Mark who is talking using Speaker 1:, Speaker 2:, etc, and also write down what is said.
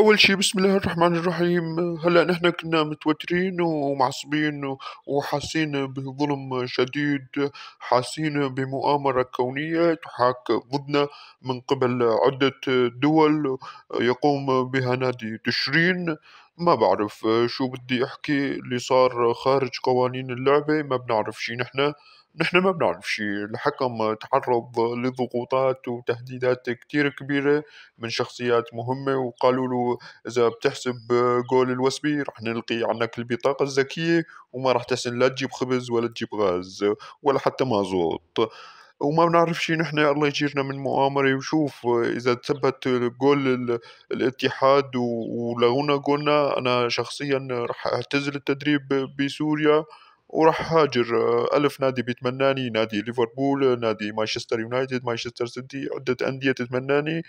Speaker 1: اول شي بسم الله الرحمن الرحيم هلا
Speaker 2: نحن كنا متوترين ومعصبين وحاسين بظلم شديد حاسين بمؤامرة كونية تحاك ضدنا من قبل عدة دول يقوم بها نادي تشرين ما بعرف شو بدي احكي اللي صار خارج قوانين اللعبة ما بنعرف شي نحن نحن ما بنعرف شيء الحكم تعرض لضغوطات وتهديدات كتير كبيرة من شخصيات مهمة وقالوا له إذا بتحسب جول الوسبي رح نلقي عنك البطاقة الذكية وما رح تحسن لا تجيب خبز ولا تجيب غاز ولا حتى مازوت وما بنعرف شيء نحن الله يجيرنا من مؤامرة وشوف إذا تثبت جول الاتحاد ولغونا جولنا أنا شخصيا رح أعتزل التدريب بسوريا وراح هاجر آه، ألف نادي بيتمناني نادي ليفربول نادي مانشستر يونايتد مانشستر سيتي عدة أندية تتمناني